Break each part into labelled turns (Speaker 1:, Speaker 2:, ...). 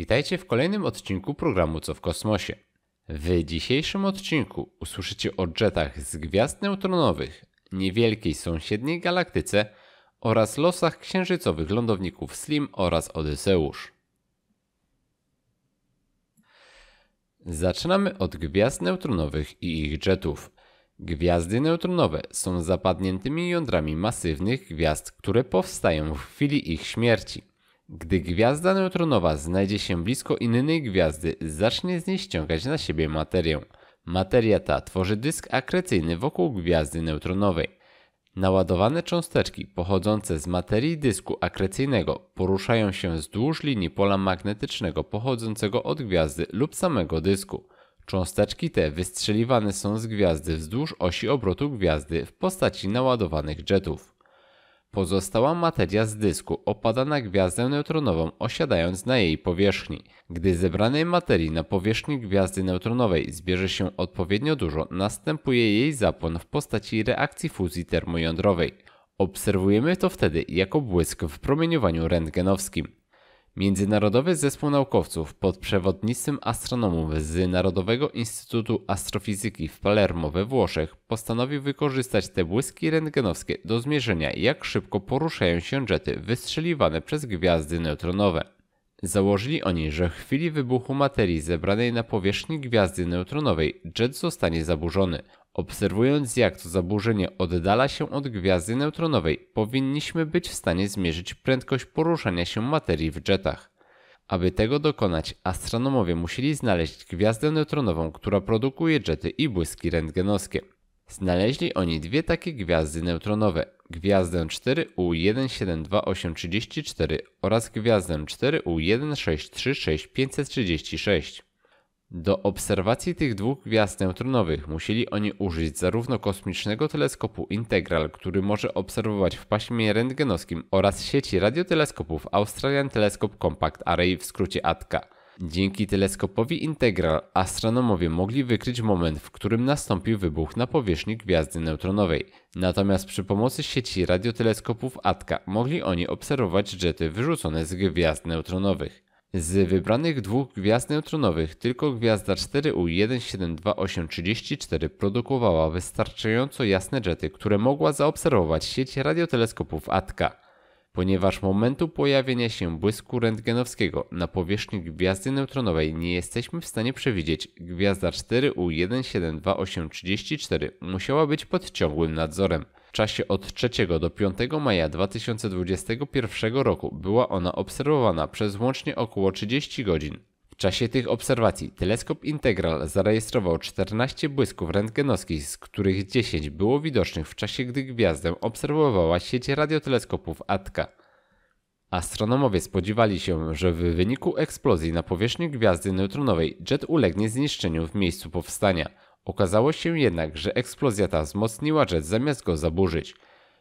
Speaker 1: Witajcie w kolejnym odcinku programu Co w kosmosie. W dzisiejszym odcinku usłyszycie o jetach z gwiazd neutronowych, niewielkiej sąsiedniej galaktyce oraz losach księżycowych lądowników Slim oraz Odyseusz. Zaczynamy od gwiazd neutronowych i ich jetów. Gwiazdy neutronowe są zapadniętymi jądrami masywnych gwiazd, które powstają w chwili ich śmierci. Gdy gwiazda neutronowa znajdzie się blisko innej gwiazdy, zacznie z niej ściągać na siebie materię. Materia ta tworzy dysk akrecyjny wokół gwiazdy neutronowej. Naładowane cząsteczki pochodzące z materii dysku akrecyjnego poruszają się wzdłuż linii pola magnetycznego pochodzącego od gwiazdy lub samego dysku. Cząsteczki te wystrzeliwane są z gwiazdy wzdłuż osi obrotu gwiazdy w postaci naładowanych jetów. Pozostała materia z dysku opada na gwiazdę neutronową, osiadając na jej powierzchni. Gdy zebranej materii na powierzchni gwiazdy neutronowej zbierze się odpowiednio dużo, następuje jej zapłon w postaci reakcji fuzji termojądrowej. Obserwujemy to wtedy jako błysk w promieniowaniu rentgenowskim. Międzynarodowy Zespół Naukowców pod przewodnictwem astronomów z Narodowego Instytutu Astrofizyki w Palermo we Włoszech postanowił wykorzystać te błyski rentgenowskie do zmierzenia, jak szybko poruszają się jety wystrzeliwane przez gwiazdy neutronowe. Założyli oni, że w chwili wybuchu materii zebranej na powierzchni gwiazdy neutronowej jet zostanie zaburzony – Obserwując jak to zaburzenie oddala się od gwiazdy neutronowej, powinniśmy być w stanie zmierzyć prędkość poruszania się materii w jetach. Aby tego dokonać, astronomowie musieli znaleźć gwiazdę neutronową, która produkuje jety i błyski rentgenowskie. Znaleźli oni dwie takie gwiazdy neutronowe, gwiazdę 4U172834 oraz gwiazdę 4U163656. Do obserwacji tych dwóch gwiazd neutronowych musieli oni użyć zarówno kosmicznego teleskopu Integral, który może obserwować w paśmie rentgenowskim oraz sieci radioteleskopów Australian Telescope Compact Array w skrócie ATCA. Dzięki teleskopowi Integral astronomowie mogli wykryć moment, w którym nastąpił wybuch na powierzchni gwiazdy neutronowej. Natomiast przy pomocy sieci radioteleskopów ATCA mogli oni obserwować jety wyrzucone z gwiazd neutronowych. Z wybranych dwóch gwiazd neutronowych tylko gwiazda 4U172834 produkowała wystarczająco jasne jety, które mogła zaobserwować sieć radioteleskopów ATK. Ponieważ momentu pojawienia się błysku rentgenowskiego na powierzchni gwiazdy neutronowej nie jesteśmy w stanie przewidzieć, gwiazda 4U172834 musiała być pod ciągłym nadzorem. W czasie od 3 do 5 maja 2021 roku była ona obserwowana przez łącznie około 30 godzin. W czasie tych obserwacji teleskop Integral zarejestrował 14 błysków rentgenowskich, z których 10 było widocznych w czasie, gdy gwiazdę obserwowała sieć radioteleskopów Atka. Astronomowie spodziewali się, że w wyniku eksplozji na powierzchni gwiazdy neutronowej jet ulegnie zniszczeniu w miejscu powstania – Okazało się jednak, że eksplozja ta wzmocniła jet zamiast go zaburzyć.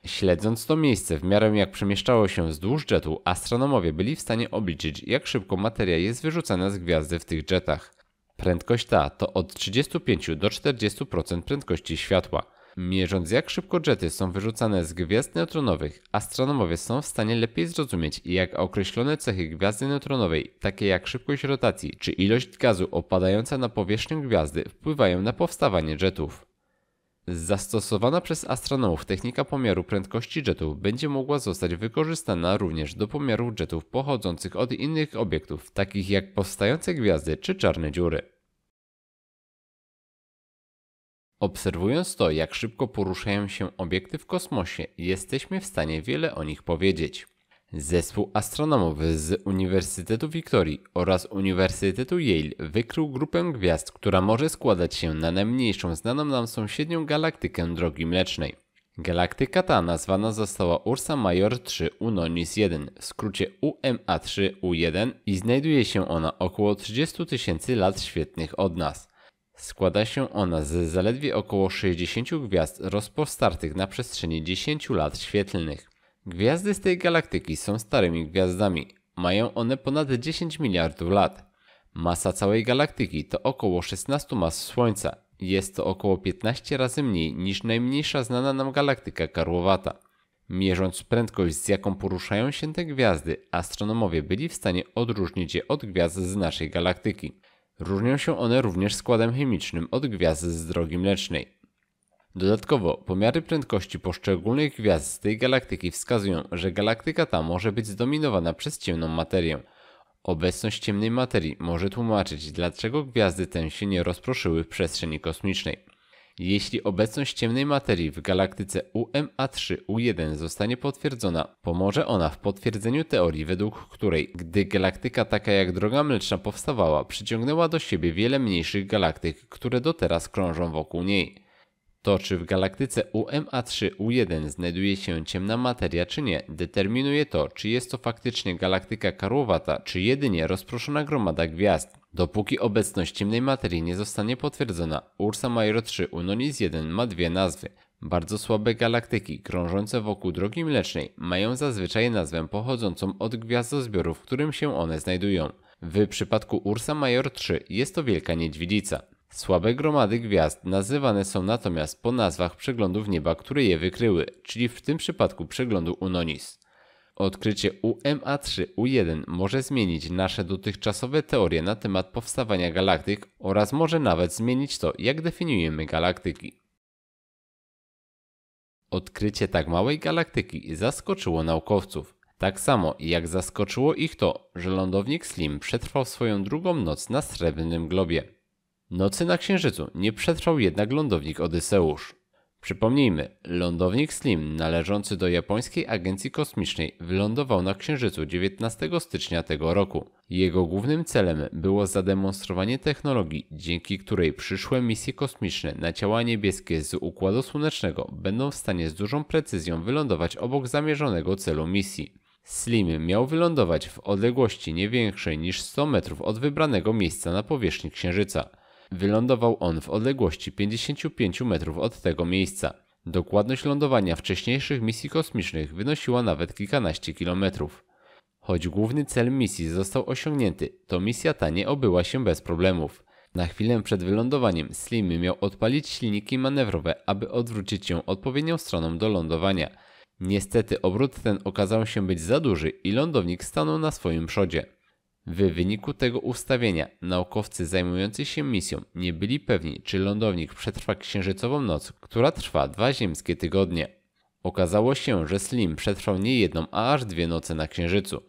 Speaker 1: Śledząc to miejsce w miarę jak przemieszczało się wzdłuż jetu, astronomowie byli w stanie obliczyć, jak szybko materia jest wyrzucana z gwiazdy w tych jetach. Prędkość ta to od 35 do 40% prędkości światła. Mierząc jak szybko jety są wyrzucane z gwiazd neutronowych, astronomowie są w stanie lepiej zrozumieć, jak określone cechy gwiazdy neutronowej, takie jak szybkość rotacji czy ilość gazu opadająca na powierzchnię gwiazdy, wpływają na powstawanie jetów. Zastosowana przez astronomów technika pomiaru prędkości jetów będzie mogła zostać wykorzystana również do pomiaru jetów pochodzących od innych obiektów, takich jak powstające gwiazdy czy czarne dziury. Obserwując to, jak szybko poruszają się obiekty w kosmosie, jesteśmy w stanie wiele o nich powiedzieć. Zespół astronomów z Uniwersytetu Wiktorii oraz Uniwersytetu Yale wykrył grupę gwiazd, która może składać się na najmniejszą znaną nam sąsiednią galaktykę Drogi Mlecznej. Galaktyka ta nazwana została Ursa Major 3 Unonis 1, w skrócie UMA3U1 i znajduje się ona około 30 tysięcy lat świetnych od nas. Składa się ona z zaledwie około 60 gwiazd rozpostartych na przestrzeni 10 lat świetlnych. Gwiazdy z tej galaktyki są starymi gwiazdami. Mają one ponad 10 miliardów lat. Masa całej galaktyki to około 16 mas Słońca. Jest to około 15 razy mniej niż najmniejsza znana nam galaktyka karłowata. Mierząc prędkość, z jaką poruszają się te gwiazdy, astronomowie byli w stanie odróżnić je od gwiazd z naszej galaktyki. Różnią się one również składem chemicznym od gwiazd z drogi mlecznej. Dodatkowo, pomiary prędkości poszczególnych gwiazd z tej galaktyki wskazują, że galaktyka ta może być zdominowana przez ciemną materię. Obecność ciemnej materii może tłumaczyć, dlaczego gwiazdy te się nie rozproszyły w przestrzeni kosmicznej. Jeśli obecność ciemnej materii w galaktyce UMA3U1 zostanie potwierdzona, pomoże ona w potwierdzeniu teorii, według której, gdy galaktyka taka jak Droga Mleczna powstawała, przyciągnęła do siebie wiele mniejszych galaktyk, które do teraz krążą wokół niej. To, czy w galaktyce UMA3U1 znajduje się ciemna materia, czy nie, determinuje to, czy jest to faktycznie galaktyka karłowata, czy jedynie rozproszona gromada gwiazd. Dopóki obecność ciemnej materii nie zostanie potwierdzona, Ursa Major 3 Unonis 1 ma dwie nazwy. Bardzo słabe galaktyki krążące wokół drogi mlecznej mają zazwyczaj nazwę pochodzącą od gwiazdozbioru, w którym się one znajdują. W przypadku Ursa Major 3 jest to Wielka Niedźwiedzica. Słabe gromady gwiazd nazywane są natomiast po nazwach przeglądów nieba, które je wykryły, czyli w tym przypadku przeglądu Unonis. Odkrycie UMA3U1 może zmienić nasze dotychczasowe teorie na temat powstawania galaktyk oraz może nawet zmienić to, jak definiujemy galaktyki. Odkrycie tak małej galaktyki zaskoczyło naukowców. Tak samo jak zaskoczyło ich to, że lądownik Slim przetrwał swoją drugą noc na Srebrnym Globie. Nocy na Księżycu nie przetrwał jednak lądownik Odyseusz. Przypomnijmy, lądownik Slim należący do japońskiej agencji kosmicznej wylądował na Księżycu 19 stycznia tego roku. Jego głównym celem było zademonstrowanie technologii, dzięki której przyszłe misje kosmiczne na ciała niebieskie z Układu Słonecznego będą w stanie z dużą precyzją wylądować obok zamierzonego celu misji. Slim miał wylądować w odległości nie większej niż 100 metrów od wybranego miejsca na powierzchni Księżyca. Wylądował on w odległości 55 metrów od tego miejsca. Dokładność lądowania wcześniejszych misji kosmicznych wynosiła nawet kilkanaście kilometrów. Choć główny cel misji został osiągnięty, to misja ta nie obyła się bez problemów. Na chwilę przed wylądowaniem Slim miał odpalić silniki manewrowe, aby odwrócić się odpowiednią stroną do lądowania. Niestety obrót ten okazał się być za duży i lądownik stanął na swoim przodzie. W wyniku tego ustawienia naukowcy zajmujący się misją nie byli pewni, czy lądownik przetrwa księżycową noc, która trwa dwa ziemskie tygodnie. Okazało się, że Slim przetrwał nie jedną, a aż dwie noce na księżycu.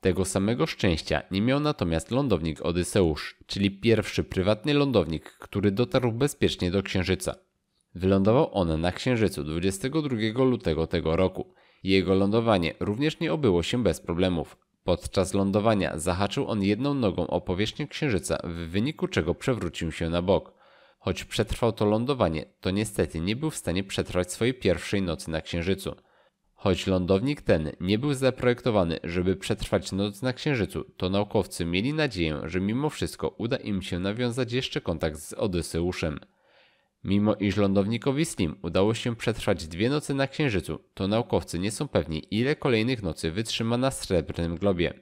Speaker 1: Tego samego szczęścia nie miał natomiast lądownik Odyseusz, czyli pierwszy prywatny lądownik, który dotarł bezpiecznie do księżyca. Wylądował on na księżycu 22 lutego tego roku. Jego lądowanie również nie obyło się bez problemów. Podczas lądowania zahaczył on jedną nogą o powierzchnię Księżyca, w wyniku czego przewrócił się na bok. Choć przetrwał to lądowanie, to niestety nie był w stanie przetrwać swojej pierwszej nocy na Księżycu. Choć lądownik ten nie był zaprojektowany, żeby przetrwać noc na Księżycu, to naukowcy mieli nadzieję, że mimo wszystko uda im się nawiązać jeszcze kontakt z Odyseuszem. Mimo iż lądownikowi Slim udało się przetrwać dwie noce na Księżycu, to naukowcy nie są pewni, ile kolejnych nocy wytrzyma na srebrnym globie.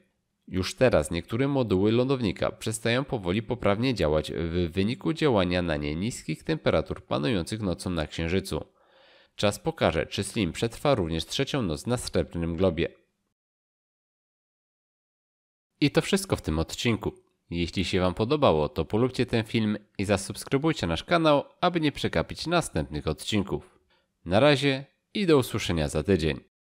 Speaker 1: Już teraz niektóre moduły lądownika przestają powoli poprawnie działać w wyniku działania na nie niskich temperatur panujących nocą na Księżycu. Czas pokaże, czy Slim przetrwa również trzecią noc na srebrnym globie. I to wszystko w tym odcinku. Jeśli się Wam podobało, to polubcie ten film i zasubskrybujcie nasz kanał, aby nie przegapić następnych odcinków. Na razie i do usłyszenia za tydzień.